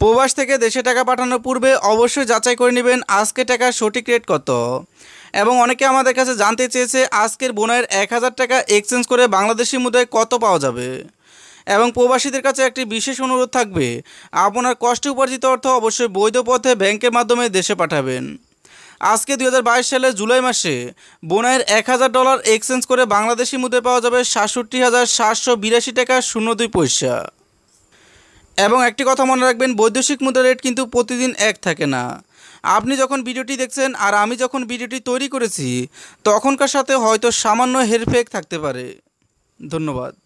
প্রবাস থেকে দেশে টাকা পাঠানোর পূর্বে অবশ্যই যাচাই করে নেবেন আজকে টাকার সঠিক রেট কত এবং অনেকে আমাদের কাছে জানতে চেয়েছে আজকের বোনের এক হাজার টাকা এক্সচেঞ্জ করে বাংলাদেশি মুদ্রায় কত পাওয়া যাবে এবং প্রবাসীদের কাছে একটি বিশেষ অনুরোধ থাকবে আপনার কষ্টে উপার্জিত অর্থ অবশ্যই বৈধ পথে ব্যাংকের মাধ্যমে দেশে পাঠাবেন আজকে দুই সালে জুলাই মাসে বোনের এক হাজার ডলার এক্সচেঞ্জ করে বাংলাদেশি মুদ্রায় পাওয়া যাবে সাতষট্টি হাজার সাতশো বিরাশি টাকা শূন্য দুই পয়সা এবং একটি কথা মনে রাখবেন বৈদেশিক মুদ্রা রেট কিন্তু প্রতিদিন এক থাকে না আপনি যখন ভিডিওটি দেখছেন আর আমি যখন ভিডিওটি তৈরি করেছি তখনকার সাথে হয়তো সামান্য হেরফেক থাকতে পারে ধন্যবাদ